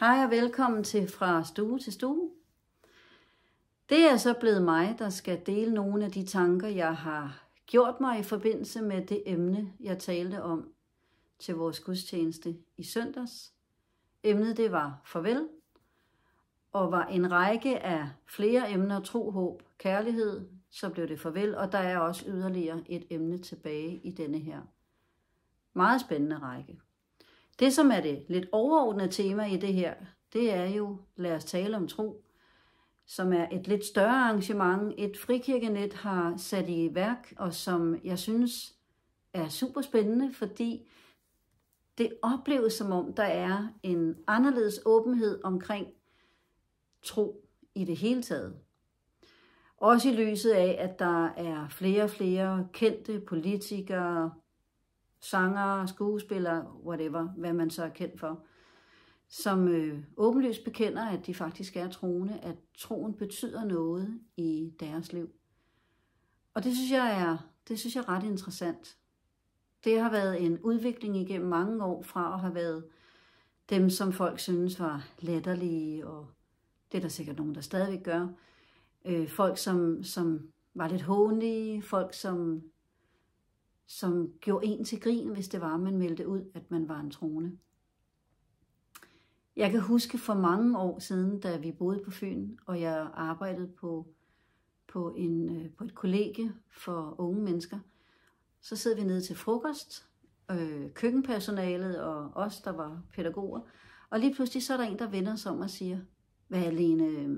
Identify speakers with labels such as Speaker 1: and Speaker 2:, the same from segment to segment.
Speaker 1: Hej og velkommen til Fra Stue til Stue. Det er så blevet mig, der skal dele nogle af de tanker, jeg har gjort mig i forbindelse med det emne, jeg talte om til vores gudstjeneste i søndags. Emnet det var farvel, og var en række af flere emner, tro, håb, kærlighed, så blev det farvel, og der er også yderligere et emne tilbage i denne her meget spændende række. Det, som er det lidt overordnede tema i det her, det er jo Lad os tale om tro, som er et lidt større arrangement, et frikirkenet har sat i værk, og som jeg synes er super spændende, fordi det opleves som om, der er en anderledes åbenhed omkring tro i det hele taget. Også i lyset af, at der er flere og flere kendte politikere, sanger, skuespiller, whatever, hvad man så er kendt for, som øh, åbenlyst bekender, at de faktisk er troende, at troen betyder noget i deres liv. Og det synes jeg er, det synes jeg er ret interessant. Det har været en udvikling igennem mange år fra at have været dem, som folk synes var latterlige, og det er der sikkert nogen, der stadigvæk gør. Øh, folk, som, som var lidt hånlige, folk, som som gjorde en til grin, hvis det var, man meldte ud, at man var en trone. Jeg kan huske for mange år siden, da vi boede på Fyn, og jeg arbejdede på, på, en, øh, på et kollegie for unge mennesker, så sad vi nede til frokost, øh, køkkenpersonalet og os, der var pædagoger, og lige pludselig så er der en, der vender sig om og siger, hvad Lene, øh,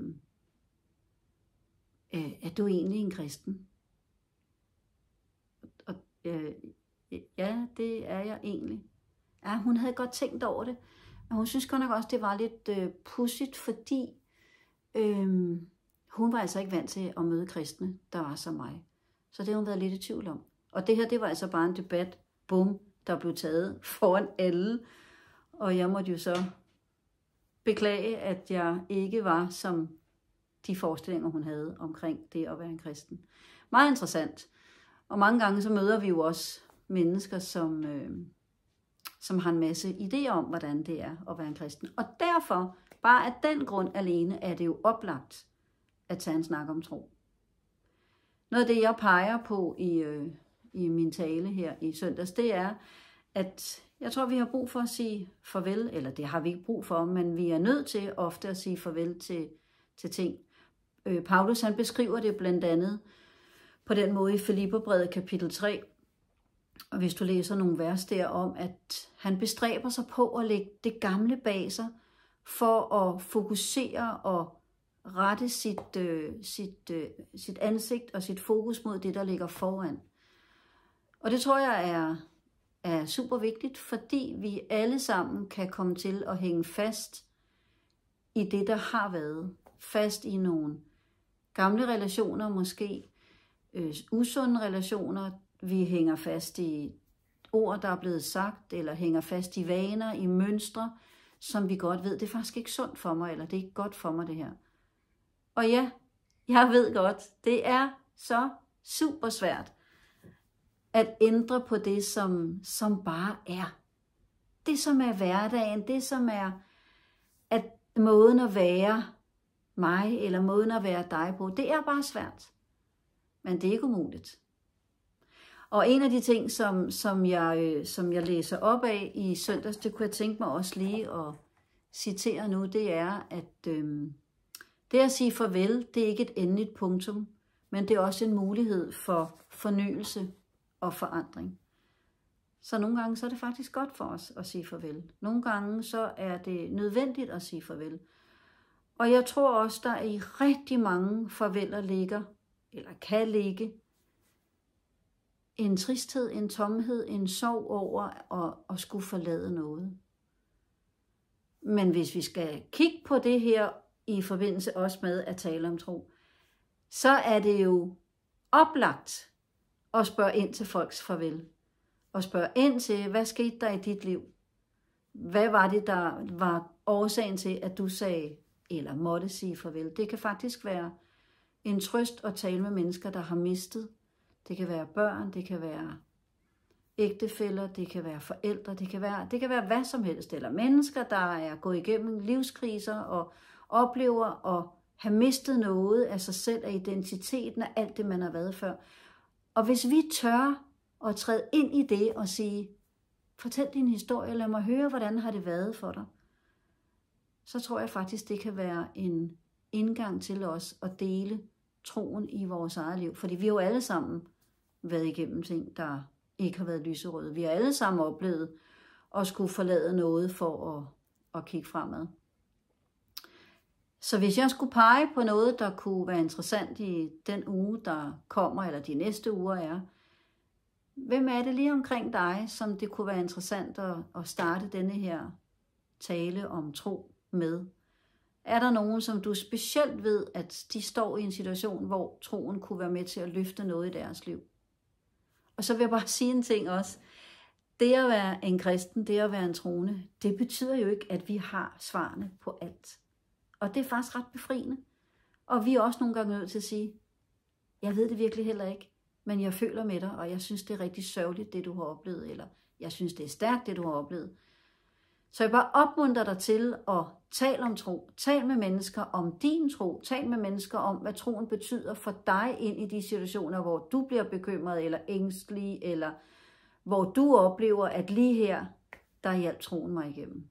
Speaker 1: øh er du egentlig en kristen? øh, ja, det er jeg egentlig. Ja, hun havde godt tænkt over det, men hun synes godt nok også, det var lidt øh, pudsigt, fordi øh, hun var altså ikke vant til at møde kristne, der var som mig. Så det har hun været lidt i tvivl om. Og det her, det var altså bare en debat, bum, der blev taget foran alle. Og jeg måtte jo så beklage, at jeg ikke var som de forestillinger, hun havde omkring det at være en kristen. Meget interessant. Og mange gange så møder vi jo også mennesker, som, øh, som har en masse idéer om, hvordan det er at være en kristen. Og derfor, bare af den grund alene, er det jo oplagt at tage en snak om tro. Noget af det, jeg peger på i, øh, i min tale her i søndags, det er, at jeg tror, vi har brug for at sige farvel, eller det har vi ikke brug for, men vi er nødt til ofte at sige farvel til, til ting. Øh, Paulus han beskriver det blandt andet på den måde i Filipperbrevet kapitel 3. Og hvis du læser nogle vers der om, at han bestræber sig på at lægge det gamle bag sig, for at fokusere og rette sit, øh, sit, øh, sit ansigt og sit fokus mod det, der ligger foran. Og det tror jeg er, er super vigtigt, fordi vi alle sammen kan komme til at hænge fast i det, der har været. Fast i nogle gamle relationer måske, øh, usunde relationer, vi hænger fast i ord, der er blevet sagt, eller hænger fast i vaner, i mønstre, som vi godt ved, det er faktisk ikke sundt for mig, eller det er ikke godt for mig det her. Og ja, jeg ved godt, det er så super svært at ændre på det, som, som bare er. Det, som er hverdagen, det, som er at måden at være mig, eller måden at være dig på, det er bare svært. Men det er ikke umuligt. Og en af de ting, som, som, jeg, øh, som jeg læser op af i søndags, det kunne jeg tænke mig også lige at citere nu, det er, at øh, det at sige farvel, det er ikke et endeligt punktum, men det er også en mulighed for fornyelse og forandring. Så nogle gange så er det faktisk godt for os at sige farvel. Nogle gange så er det nødvendigt at sige farvel. Og jeg tror også, der i rigtig mange farveler ligger eller kan ligge en tristhed, en tomhed, en sorg over at, at skulle forlade noget. Men hvis vi skal kigge på det her i forbindelse også med at tale om tro, så er det jo oplagt at spørge ind til folks farvel. Og spørge ind til, hvad skete der i dit liv? Hvad var det, der var årsagen til, at du sagde eller måtte sige farvel? Det kan faktisk være det er en trøst at tale med mennesker, der har mistet. Det kan være børn, det kan være ægtefæller, det kan være forældre, det kan være, det kan være hvad som helst, eller mennesker, der er gået igennem livskriser og oplever at have mistet noget af sig selv, af identiteten af alt det, man har været før. Og hvis vi tør at træde ind i det og sige, fortæl din historie, lad mig høre, hvordan har det været for dig, så tror jeg faktisk, det kan være en indgang til os at dele troen i vores eget liv. Fordi vi har jo alle sammen været igennem ting, der ikke har været lyserøde. Vi har alle sammen oplevet at skulle forlade noget for at, at kigge fremad. Så hvis jeg skulle pege på noget, der kunne være interessant i den uge, der kommer, eller de næste uger er, hvem er det lige omkring dig, som det kunne være interessant at, at starte denne her tale om tro med? Er der nogen, som du specielt ved, at de står i en situation, hvor troen kunne være med til at løfte noget i deres liv? Og så vil jeg bare sige en ting også. Det at være en kristen, det at være en troende, det betyder jo ikke, at vi har svarene på alt. Og det er faktisk ret befriende. Og vi er også nogle gange nødt til at sige, jeg ved det virkelig heller ikke, men jeg føler med dig, og jeg synes, det er rigtig sørgeligt, det du har oplevet, eller jeg synes, det er stærkt, det du har oplevet. Så jeg bare opmuntrer dig til at tale om tro. Tal med mennesker om din tro. Tal med mennesker om, hvad troen betyder for dig ind i de situationer, hvor du bliver bekymret eller ængstelig, eller hvor du oplever, at lige her, der hjalp troen mig igennem.